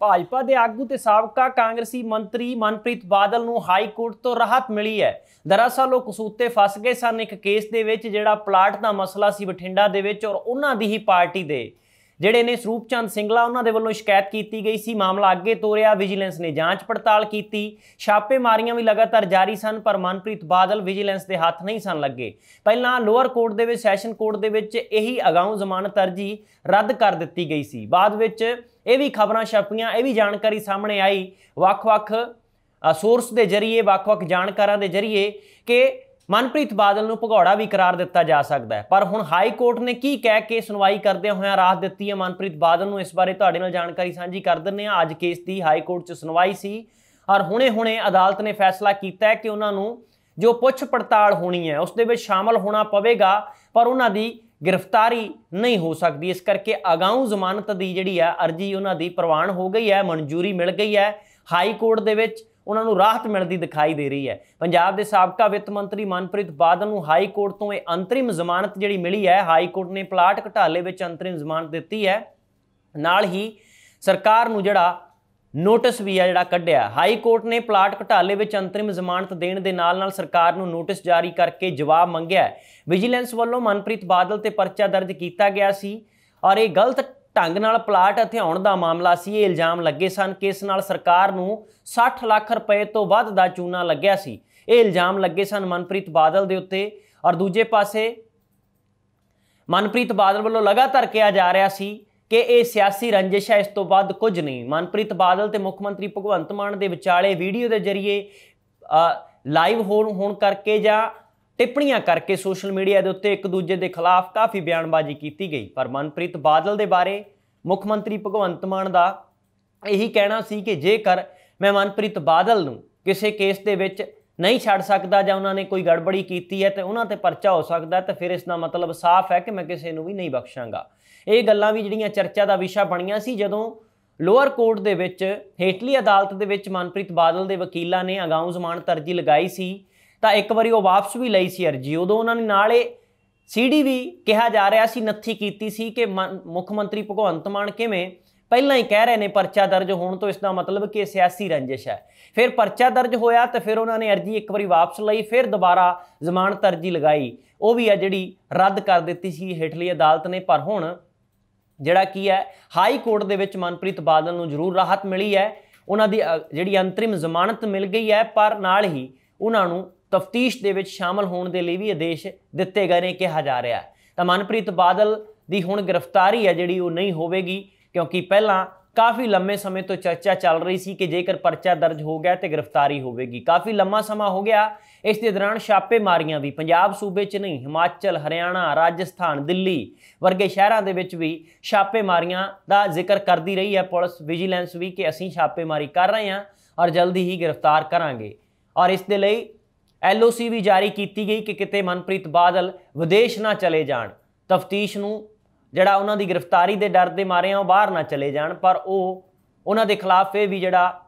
ਭਾਜਪਾ ਦੇ ਆਗੂ ਤੇ ਸਾਬਕਾ ਕਾਂਗਰਸੀ ਮੰਤਰੀ ਮਨਪ੍ਰੀਤ ਬਾਦਲ ਨੂੰ ਹਾਈ ਕੋਰਟ ਤੋਂ ਰਾਹਤ ਮਿਲੀ ਹੈ ਦਰਅਸਲ ਉਹ ਕਸੂਤੇ ਫਸ ਗਏ ਸਨ ਇੱਕ ਕੇਸ ਦੇ ਵਿੱਚ ਜਿਹੜਾ ਪਲਾਟ ਦਾ ਮਸਲਾ ਸੀ ਬਠਿੰਡਾ ਦੇ ਵਿੱਚ ਔਰ ਉਹਨਾਂ ਦੀ ਹੀ ਪਾਰਟੀ ਦੇ ਜਿਹੜੇ ਨੇ ਸਰੂਪ ਚੰਦ ਸਿੰਘਲਾ ਉਹਨਾਂ ਦੇ ਵੱਲੋਂ ਸ਼ਿਕਾਇਤ ਕੀਤੀ ਗਈ ਸੀ ਮਾਮਲਾ ਅੱਗੇ ਤੋਰਿਆ ਵਿਜੀਲੈਂਸ ਨੇ ਜਾਂਚ ਪੜਤਾਲ ਕੀਤੀ ਛਾਪੇ ਮਾਰੀਆਂ ਵੀ ਲਗਾਤਾਰ ਜਾਰੀ ਸਨ ਪਰ ਮਨਪ੍ਰੀਤ ਬਾਦਲ ਵਿਜੀਲੈਂਸ ਦੇ ਹੱਥ ਨਹੀਂ ਸਨ ਲੱਗੇ ਪਹਿਲਾਂ ਲੋਅਰ ਕੋਰਟ ਦੇ ਵਿੱਚ ਸੈਸ਼ਨ ਕੋਰਟ ਦੇ ਵਿੱਚ ਇਹੀ ਅਗਾਊਂ ਜ਼ਮਾਨਤ ਅਰਜੀ ਰੱਦ ਕਰ ਦਿੱਤੀ ਗਈ ਸੀ ਬਾਅਦ ਵਿੱਚ ਇਹ ਵੀ ਖਬਰਾਂ ਛਪੀਆਂ ਇਹ ਵੀ ਜਾਣਕਾਰੀ ਸਾਹਮਣੇ ਆਈ ਵੱਖ-ਵੱਖ ਸੋਰਸ ਦੇ ਜ਼ਰੀਏ ਵੱਖ-ਵੱਖ ਜਾਣਕਾਰਾਂ ਦੇ ਜ਼ਰੀਏ ਕਿ ਮਨਪ੍ਰੀਤ ਬਾਦਲ ਨੂੰ ਭਗੌੜਾ ਵੀ ਕਰਾਰ ਦਿੱਤਾ ਜਾ ਸਕਦਾ ਹੈ ਪਰ ਹੁਣ ਹਾਈ ਕੋਰਟ ਨੇ ਕੀ ਕਹਿ ਕੇ ਸੁਣਵਾਈ ਕਰਦੇ ਹੋਇਆਂ ਰਾਹ ਦਿੱਤੀ ਹੈ ਮਨਪ੍ਰੀਤ ਬਾਦਲ ਨੂੰ ਇਸ ਬਾਰੇ ਤੁਹਾਡੇ ਨਾਲ ਜਾਣਕਾਰੀ ਸਾਂਝੀ ਕਰ ਦਿੰਨੇ ਆ ਅੱਜ ਕੇਸ ਦੀ ਹਾਈ ਕੋਰਟ 'ਚ ਸੁਣਵਾਈ ਸੀ ਔਰ ਹੁਣੇ-ਹੁਣੇ ਅਦਾਲਤ ਨੇ ਫੈਸਲਾ ਕੀਤਾ ਹੈ ਕਿ ਉਹਨਾਂ ਨੂੰ ਜੋ ਪੁੱਛ ਪੜਤਾਲ ਹੋਣੀ ਹੈ ਉਸ ਦੇ ਵਿੱਚ ਸ਼ਾਮਲ ਹੋਣਾ ਪਵੇਗਾ ਪਰ ਉਹਨਾਂ ਦੀ ਗ੍ਰਿਫਤਾਰੀ ਨਹੀਂ ਹੋ ਸਕਦੀ ਇਸ ਕਰਕੇ ਅਗਾਊਂ ਜ਼ਮਾਨਤ ਦੀ ਜਿਹੜੀ ਹੈ ਅਰਜੀ ਉਹਨਾਂ ਦੀ ਪ੍ਰਵਾਨ ਹੋ ਗਈ ਹੈ ਮਨਜ਼ੂਰੀ ਮਿਲ ਗਈ ਹੈ ਹਾਈ ਕੋਰਟ ਦੇ ਵਿੱਚ ਉਹਨਾਂ ਨੂੰ ਰਾਹਤ ਮਿਲਦੀ ਦਿਖਾਈ ਦੇ ਰਹੀ ਹੈ ਪੰਜਾਬ ਦੇ ਸਾਬਕਾ ਵਿੱਤ ਮੰਤਰੀ ਮਨਪ੍ਰੀਤ ਬਾਦਲ ਨੂੰ ਹਾਈ ਕੋਰਟ ਤੋਂ ਇਹ ਅੰਤਰਿਮ ਜ਼ਮਾਨਤ ਜਿਹੜੀ ਮਿਲੀ ਹੈ ਹਾਈ ਕੋਰਟ ਨੇ ਪਲਾਟ ਘਟਾਲੇ ਵਿੱਚ ਅੰਤਰਿਮ ਜ਼ਮਾਨਤ ਦਿੱਤੀ ਹੈ ਨਾਲ ਹੀ ਸਰਕਾਰ ਨੂੰ ਜਿਹੜਾ ਨੋਟਿਸ ਵੀ ਆ ਜਿਹੜਾ ਕੱਢਿਆ ਹਾਈ ਕੋਰਟ ਨੇ ਪਲਾਟ ਘਟਾਲੇ ਵਿੱਚ ਅੰਤਰਿਮ ਜ਼ਮਾਨਤ ਦੇਣ ਦੇ ਨਾਲ ਨਾਲ ਸਰਕਾਰ ਨੂੰ ਨੋਟਿਸ ਜਾਰੀ ਕਰਕੇ ਜਵਾਬ ਮੰਗਿਆ ਵਿਜੀਲੈਂਸ ਵੱਲੋਂ ਮਨਪ੍ਰੀਤ ਬਾਦਲ ਤੇ ਪਰਚਾ ਦਰਜ ਕੀਤਾ ਗਿਆ ਸੀ ਔਰ ਇਹ ਗਲਤ ਢੰਗ ਨਾਲ ਪਲਾਟ ਹਥਿਆਉਣ ਦਾ ਮਾਮਲਾ ਸੀ ਇਹ ਇਲਜ਼ਾਮ ਲੱਗੇ ਸਨ ਕਿਸ ਨਾਲ ਸਰਕਾਰ ਨੂੰ 60 ਲੱਖ ਰੁਪਏ ਤੋਂ ਵੱਧ ਦਾ ਚੂਨਾ ਲੱਗਿਆ ਸੀ ਇਹ ਇਲਜ਼ਾਮ ਲੱਗੇ ਸਨ ਮਨਪ੍ਰੀਤ ਬਾਦਲ ਦੇ ਉੱਤੇ ਔਰ ਦੂਜੇ ਪਾਸੇ ਮਨਪ੍ਰੀਤ ਬਾਦਲ ਵੱਲੋਂ ਲਗਾਤਾਰ ਕਿਹਾ ਜਾ ਰਿਹਾ ਸੀ ਕਿ ਇਹ ਸਿਆਸੀ ਰੰਜਿਸ਼ ਹੈ ਇਸ ਤੋਂ ਵੱਧ ਕੁਝ ਨਹੀਂ ਮਨਪ੍ਰੀਤ ਬਾਦਲ ਤੇ ਮੁੱਖ ਮੰਤਰੀ ਭਗਵੰਤ ਮਾਨ ਦੇ ਵਿਚਾਲੇ ਵੀਡੀਓ ਦੇ ਜ਼ਰੀਏ ਲਾਈਵ ਹੋਣ ਕਰਕੇ ਜਾਂ ਟਿੱਪਣੀਆਂ ਕਰਕੇ ਸੋਸ਼ਲ ਮੀਡੀਆ ਦੇ ਉੱਤੇ ਇੱਕ ਦੂਜੇ ਦੇ ਖਿਲਾਫ ਕਾਫੀ ਬਿਆਨਬਾਜ਼ੀ ਕੀਤੀ ਗਈ ਪਰ ਮਨਪ੍ਰੀਤ ਬਾਦਲ ਦੇ ਬਾਰੇ ਮੁੱਖ ਮੰਤਰੀ ਭਗਵੰਤ ਮਾਨ ਦਾ ਇਹੀ ਕਹਿਣਾ ਸੀ ਕਿ ਜੇਕਰ ਮੈਂ ਮਨਪ੍ਰੀਤ ਬਾਦਲ ਨੂੰ ਕਿਸੇ ਕੇਸ ਦੇ ਵਿੱਚ ਨਹੀਂ ਛੱਡ ਸਕਦਾ ਜਾਂ ਉਹਨਾਂ ਨੇ ਕੋਈ ਗੜਬੜੀ ਕੀਤੀ ਹੈ ਤੇ ਉਹਨਾਂ ਤੇ ਪਰਚਾ ਹੋ ਸਕਦਾ ਤਾਂ ਫਿਰ ਇਸ ਦਾ ਮਤਲਬ ਸਾਫ਼ ਹੈ ਕਿ ਮੈਂ ਕਿਸੇ ਨੂੰ ਵੀ ਨਹੀਂ ਬਖਸ਼ਾਂਗਾ ਇਹ ਗੱਲਾਂ ਵੀ ਜਿਹੜੀਆਂ ਚਰਚਾ ਦਾ ਵਿਸ਼ਾ ਬਣੀਆਂ ਸੀ ਜਦੋਂ ਲੋਅਰ ਕੋਰਟ ਦੇ ਵਿੱਚ ਹੇਟਲੀ ਅਦਾਲਤ ਦੇ ਵਿੱਚ ਮਨਪ੍ਰੀਤ ਬਾਦਲ ਦੇ ਵਕੀਲਾਂ ਨੇ ਅਗਾਊਂ ਜ਼ਮਾਨਤ ਅਰਜ਼ੀ ਲਗਾਈ ਸੀ ਤਾਂ ਇੱਕ ਵਾਰੀ ਉਹ ਵਾਪਸ ਵੀ ਲਈ ਸੀ ਅਰਜੀ ਉਦੋਂ ਉਹਨਾਂ ਨੇ ਨਾਲੇ ਸੀਡੀ ਵੀ ਕਿਹਾ ਜਾ ਰਿਹਾ ਸੀ ਨੱਥੀ ਕੀਤੀ ਸੀ ਕਿ ਮੁੱਖ ਮੰਤਰੀ ਭਗਵੰਤ ਮਾਨ ਕਿਵੇਂ ਪਹਿਲਾਂ ਹੀ ਕਹਿ ਰਹੇ ਨੇ ਪਰਚਾ ਦਰਜ ਹੋਣ ਤੋਂ ਇਸ ਦਾ ਮਤਲਬ ਕਿ ਸਿਆਸੀ ਰੰਜਿਸ਼ ਹੈ ਫਿਰ ਪਰਚਾ ਦਰਜ ਹੋਇਆ ਤੇ ਫਿਰ ਉਹਨਾਂ ਨੇ ਅਰਜੀ ਇੱਕ ਵਾਰੀ ਵਾਪਸ ਲਈ ਫਿਰ ਦੁਬਾਰਾ ਜ਼ਮਾਨਤ ਅਰਜੀ ਲਗਾਈ ਉਹ ਵੀ ਆ ਜਿਹੜੀ ਰੱਦ ਕਰ ਦਿੱਤੀ ਸੀ ਹੇਠਲੀ ਅਦਾਲਤ ਨੇ ਪਰ ਹੁਣ ਜਿਹੜਾ ਕੀ ਹੈ ਹਾਈ ਕੋਰਟ ਦੇ ਵਿੱਚ ਮਨਪ੍ਰੀਤ ਬਾਦਲ ਨੂੰ ਜ਼ਰੂਰ ਰਾਹਤ ਮਿਲੀ ਹੈ ਉਹਨਾਂ ਦੀ ਜਿਹੜੀ ਅੰਤਰਿਮ ਜ਼ਮਾਨਤ ਮਿਲ ਗਈ ਹੈ ਪਰ ਨਾਲ ਹੀ ਉਹਨਾਂ ਨੂੰ ਤਫਤੀਸ਼ ਦੇ ਵਿੱਚ ਸ਼ਾਮਲ ਹੋਣ ਦੇ ਲਈ ਵੀ ਆਦੇਸ਼ ਦਿੱਤੇ ਗਏ ਨੇ ਕਿਹਾ ਜਾ ਰਿਹਾ ਤਾਂ ਮਨਪ੍ਰੀਤ ਬਾਦਲ ਦੀ ਹੁਣ ਗ੍ਰਿਫਤਾਰੀ ਹੈ ਜਿਹੜੀ ਉਹ ਨਹੀਂ ਹੋਵੇਗੀ ਕਿਉਂਕਿ ਪਹਿਲਾਂ ਕਾਫੀ ਲੰਮੇ ਸਮੇਂ ਤੋਂ ਚਰਚਾ ਚੱਲ ਰਹੀ ਸੀ ਕਿ ਜੇਕਰ ਪਰਚਾ ਦਰਜ ਹੋ ਗਿਆ ਤੇ ਗ੍ਰਿਫਤਾਰੀ ਹੋਵੇਗੀ ਕਾਫੀ ਲੰਮਾ ਸਮਾਂ ਹੋ ਗਿਆ ਇਸ ਦੇ ਦੌਰਾਨ ਛਾਪੇ ਮਾਰੀਆਂ ਵੀ ਪੰਜਾਬ ਸੂਬੇ 'ਚ ਨਹੀਂ ਹਿਮਾਚਲ ਹਰਿਆਣਾ ਰਾਜਸਥਾਨ ਦਿੱਲੀ ਵਰਗੇ ਸ਼ਹਿਰਾਂ ਦੇ ਵਿੱਚ ਵੀ ਛਾਪੇ ਮਾਰੀਆਂ ਦਾ ਜ਼ਿਕਰ ਕਰਦੀ ਰਹੀ ਹੈ ਪੁਲਿਸ ਵਿਜੀਲੈਂਸ ਵੀ ਕਿ ਅਸੀਂ ਛਾਪੇ ਮਾਰੀ ਕਰ ਰਹੇ ਹਾਂ ਔਰ ਜਲਦੀ ਹੀ ਗ੍ਰਿਫਤਾਰ ਕਰਾਂਗੇ ਔਰ ਇਸ ਦੇ ਲਈ ਐਲਓਸੀ ਵੀ ਜਾਰੀ ਕੀਤੀ ਗਈ ਕਿ ਕਿਤੇ ਮਨਪ੍ਰੀਤ ਬਾਦਲ ਵਿਦੇਸ਼ ਨਾ ਚਲੇ ਜਾਣ ਤਫਤੀਸ਼ ਨੂੰ ਜਿਹੜਾ ਉਹਨਾਂ ਦੀ ਗ੍ਰਿਫਤਾਰੀ ਦੇ ਡਰ ਦੇ ਮਾਰੇ ਆ ਉਹ ਬਾਹਰ ਨਾ ਚਲੇ ਜਾਣ ਪਰ ਉਹ ਉਹਨਾਂ ਦੇ ਖਿਲਾਫ ਇਹ ਵੀ ਜਿਹੜਾ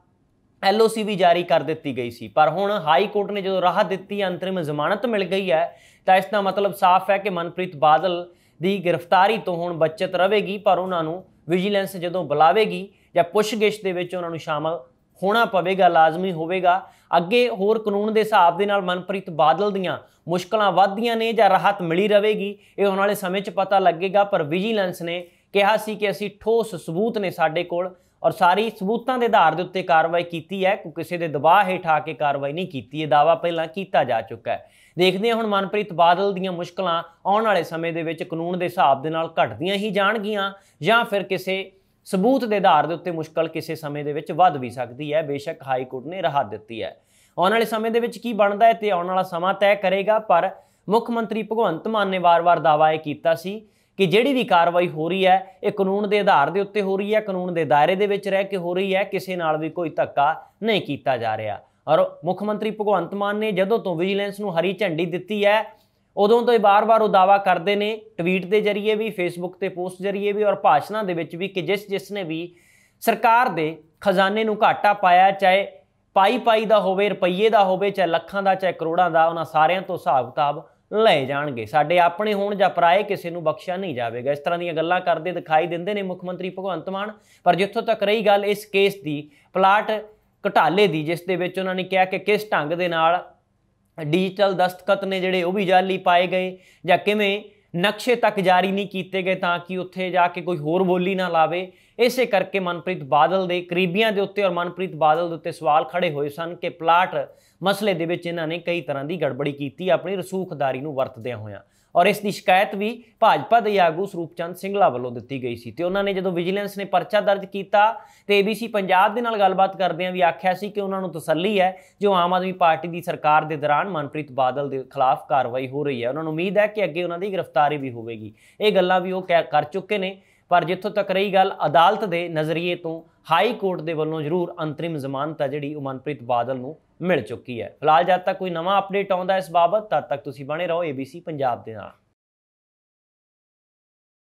ਐਲਓਸੀ ਵੀ ਜਾਰੀ ਕਰ ਦਿੱਤੀ ਗਈ ਸੀ ਪਰ ਹੁਣ ਹਾਈ ਕੋਰਟ ਨੇ ਜਦੋਂ ਰਾਹਤ ਦਿੱਤੀ ਅੰਤਰਿਮ ਜ਼ਮਾਨਤ ਮਿਲ ਗਈ ਹੈ ਤਾਂ ਇਸ ਦਾ ਮਤਲਬ ਸਾਫ਼ ਹੈ ਕਿ ਮਨਪ੍ਰੀਤ ਬਾਦਲ ਦੀ ਗ੍ਰਿਫਤਾਰੀ ਤੋਂ ਹੁਣ ਬਚਤ ਰਹੇਗੀ ਪਰ ਉਹਨਾਂ ਨੂੰ ਵਿਜੀਲੈਂਸ ਜਦੋਂ ਬੁਲਾਵੇਗੀ ਜਾਂ ਪੁੱਛਗਿੱਛ ਦੇ ਵਿੱਚ ਉਹਨਾਂ ਨੂੰ ਸ਼ਾਮਲ ਹੋਣਾ ਪਵੇਗਾ ਲਾਜ਼ਮੀ ਹੋਵੇਗਾ ਅੱਗੇ ਹੋਰ ਕਾਨੂੰਨ ਦੇ ਹਿਸਾਬ ਦੇ ਨਾਲ ਮਨਪ੍ਰੀਤ ਬਾਦਲ ਦੀਆਂ ਮੁਸ਼ਕਲਾਂ ਵੱਧਦੀਆਂ ਨੇ ਜਾਂ ਰਾਹਤ ਮਿਲੀ ਰਹੇਗੀ ਇਹ ਆਉਣ ਵਾਲੇ ਸਮੇਂ 'ਚ ਪਤਾ ਲੱਗੇਗਾ ਪਰ ਵਿਜੀਲੈਂਸ ਨੇ ਕਿਹਾ ਸੀ ਕਿ ਅਸੀਂ ਠੋਸ ਸਬੂਤ ਨੇ ਸਾਡੇ ਕੋਲ ਔਰ ਸਾਰੀ ਸਬੂਤਾਂ ਦੇ ਆਧਾਰ ਦੇ ਉੱਤੇ ਕਾਰਵਾਈ ਕੀਤੀ ਹੈ ਕਿ ਕਿਸੇ ਦੇ ਦਬਾਅ ਹੇਠ ਆ ਕੇ ਕਾਰਵਾਈ ਨਹੀਂ ਕੀਤੀ ਇਹ ਦਾਵਾ ਪਹਿਲਾਂ ਕੀਤਾ ਜਾ ਚੁੱਕਾ ਹੈ ਦੇਖਦੇ ਹਾਂ ਹੁਣ ਮਨਪ੍ਰੀਤ ਬਾਦਲ ਦੀਆਂ ਮੁਸ਼ਕਲਾਂ ਆਉਣ ਵਾਲੇ ਸਮੇਂ ਦੇ ਵਿੱਚ ਕਾਨੂੰਨ ਦੇ ਹਿਸਾਬ ਦੇ ਨਾਲ ਘਟਦੀਆਂ ਹੀ ਜਾਣਗੀਆਂ ਜਾਂ ਫਿਰ ਕਿਸੇ ਸਬੂਤ ਦੇ ਆਧਾਰ ਦੇ ਉੱਤੇ ਮੁਸ਼ਕਲ ਕਿਸੇ ਸਮੇਂ ਦੇ ਵਿੱਚ ਵੱਧ ਵੀ ਸਕਦੀ ਹੈ ਬੇਸ਼ੱਕ ਹਾਈ ਕੋਰਟ ਨੇ ਰਾਹਤ ਦਿੱਤੀ ਹੈ ਆਉਣ ਵਾਲੇ ਸਮੇਂ ਦੇ ਵਿੱਚ ਕੀ ਬਣਦਾ ਹੈ ਤੇ ਆਉਣ ਵਾਲਾ ਸਮਾਂ ਤੈਅ ਕਰੇਗਾ ਪਰ ਮੁੱਖ ਮੰਤਰੀ ਭਗਵੰਤ ਮਾਨ ਨੇ ਵਾਰ-ਵਾਰ ਦਾਅਵਾ ਇਹ ਕੀਤਾ ਸੀ ਕਿ ਜਿਹੜੀ ਵੀ ਕਾਰਵਾਈ ਹੋ ਰਹੀ ਹੈ ਇਹ ਕਾਨੂੰਨ ਦੇ ਆਧਾਰ ਦੇ ਉੱਤੇ ਹੋ ਰਹੀ ਹੈ ਕਾਨੂੰਨ ਦੇ ਦਾਇਰੇ ਦੇ ਵਿੱਚ ਰਹਿ ਕੇ ਹੋ ਰਹੀ ਹੈ ਕਿਸੇ ਨਾਲ ਵੀ ਕੋਈ ਧੱਕਾ ਨਹੀਂ ਕੀਤਾ ਜਾ ਰਿਹਾ ਔਰ ਮੁੱਖ ਮੰਤਰੀ ਭਗਵੰਤ ਮਾਨ ਨੇ ਜਦੋਂ ਤੋਂ ਵਿਜੀਲੈਂਸ ਨੂੰ ਹਰੀ ਝੰਡੀ ਦਿੱਤੀ ਹੈ ਉਦੋਂ ਤੋਂ ਇਹ ਬਾਰ-ਬਾਰ ਉਹ ਦਾਵਾ ਕਰਦੇ ਨੇ ਟਵੀਟ ਦੇ ਜ਼ਰੀਏ ਵੀ ਫੇਸਬੁੱਕ ਤੇ ਪੋਸਟ ਜ਼ਰੀਏ ਵੀ ਔਰ ਭਾਸ਼ਣਾਂ ਦੇ ਵਿੱਚ ਵੀ ਕਿ ਜਿਸ ਜਿਸ ਨੇ ਵੀ ਸਰਕਾਰ ਦੇ ਖਜ਼ਾਨੇ ਨੂੰ ਘਾਟਾ ਪਾਇਆ ਚਾਹੇ ਪਾਈ ਪਾਈ ਦਾ ਹੋਵੇ ਰੁਪਈਏ ਦਾ ਹੋਵੇ ਚਾਹੇ ਲੱਖਾਂ ਦਾ ਚਾਹੇ ਕਰੋੜਾਂ ਦਾ ਉਹਨਾਂ ਸਾਰਿਆਂ ਤੋਂ ਹਿਸਾਬ-ਕਿਤਾਬ ਲੈ ਜਾਣਗੇ ਸਾਡੇ ਆਪਣੇ ਹੋਣ ਜਾਂ ਪਰਾਏ ਕਿਸੇ ਨੂੰ ਬਖਸ਼ਿਆ ਨਹੀਂ ਜਾਵੇਗਾ ਇਸ ਤਰ੍ਹਾਂ ਦੀਆਂ ਗੱਲਾਂ ਕਰਦੇ ਦਿਖਾਈ ਦਿੰਦੇ ਨੇ ਮੁੱਖ ਮੰਤਰੀ ਭਗਵੰਤ ਮਾਨ ਪਰ ਜਿੱਥੋਂ ਤੱਕ ਰਹੀ ਗੱਲ ਇਸ ਕੇਸ ਦੀ ਪਲਾਟ ਘਟਾਲੇ ਦੀ ਜਿਸ ਦੇ ਵਿੱਚ ਉਹਨਾਂ ਨੇ ਕਿਹਾ ਕਿ ਕਿਸ ਢੰਗ ਦੇ ਨਾਲ ਡਿਜੀਟਲ ਦਸਤਖਤ ਨੇ ਜਿਹੜੇ ਉਹ ਵੀ ਜਾਲੀ ਪਾਏ ਗਏ ਜਾਂ ਕਿਵੇਂ ਨਕਸ਼ੇ ਤੱਕ ਜਾਰੀ ਨਹੀਂ ਕੀਤੇ ਗਏ ਤਾਂ ਕਿ ਉੱਥੇ ਜਾ ਕੇ ਕੋਈ ਹੋਰ ਬੋਲੀ ਨਾ ਲਾਵੇ ਇਸੇ ਕਰਕੇ ਮਨਪ੍ਰੀਤ ਬਾਦਲ ਦੇ ਕਰੀਬੀਆਂ ਦੇ ਉੱਤੇ ਔਰ ਮਨਪ੍ਰੀਤ ਬਾਦਲ ਦੇ ਉੱਤੇ ਸਵਾਲ ਖੜੇ ਹੋਏ ਸਨ ਕਿ ਪਲਾਟ ਮਸਲੇ ਦੇ ਵਿੱਚ ਇਹਨਾਂ ਨੇ ਕਈ ਤਰ੍ਹਾਂ ਦੀ ਗੜਬੜੀ ਕੀਤੀ ਆਪਣੀ ਰਸੂਖਦਾਰੀ ਨੂੰ ਵਰਤਦਿਆਂ ਹੋਇਆਂ ਔਰ ਇਸ ਦੀ ਸ਼ਿਕਾਇਤ ਵੀ ਭਾਜਪਾ ਦੇ ਆਗੂ ਸਰੂਪਚੰਦ ਸਿੰਘਲਾ ਵੱਲੋਂ ਦਿੱਤੀ ਗਈ ਸੀ ਤੇ ਉਹਨਾਂ ਨੇ ਜਦੋਂ ਵਿਜੀਲੈਂਸ ਨੇ ਪਰਚਾ ਦਰਜ ਕੀਤਾ ਤੇ ABC ਪੰਜਾਬ ਦੇ ਨਾਲ ਗੱਲਬਾਤ ਕਰਦੇ ਆ ਵੀ ਆਖਿਆ ਸੀ ਕਿ ਉਹਨਾਂ ਨੂੰ ਤਸੱਲੀ ਹੈ ਜੋ ਆਮ ਆਦਮੀ ਪਾਰਟੀ ਦੀ ਸਰਕਾਰ ਦੇ ਦੌਰਾਨ ਮਨਪ੍ਰੀਤ ਬਾਦਲ ਦੇ ਖਿਲਾਫ ਕਾਰਵਾਈ ਹੋ ਰਹੀ ਹੈ ਉਹਨਾਂ ਨੂੰ ਉਮੀਦ ਹੈ ਕਿ ਅੱਗੇ ਉਹਨਾਂ ਦੀ ਗ੍ਰਿਫਤਾਰੀ ਵੀ ਹੋਵੇਗੀ ਇਹ ਗੱਲਾਂ ਵੀ ਉਹ ਕਰ ਚੁੱਕੇ ਨੇ ਪਰ ਜਿੱਥੋਂ ਤੱਕ ਰਹੀ ਗੱਲ ਅਦਾਲਤ ਦੇ ਨਜ਼ਰੀਏ ਤੋਂ ਹਾਈ ਕੋਰਟ ਦੇ ਵੱਲੋਂ ਜ਼ਰੂਰ ਅੰਤਰਿਮ ਜ਼ਮਾਨਤ ਹੈ ਜਿਹੜੀ ਉਮਨਪ੍ਰੀਤ ਬਾਦਲ ਨੂੰ ਮਿਲ ਚੁੱਕੀ ਹੈ ਫਿਲਹਾਲ ਜਦ ਤੱਕ ਕੋਈ ਨਵਾਂ ਅਪਡੇਟ ਆਉਂਦਾ ਇਸ ਬਾਬਤ ਤਦ ਤੱਕ ਤੁਸੀਂ ਬਣੇ ਰਹੋ ABC ਪੰਜਾਬ ਦੇ ਨਾਲ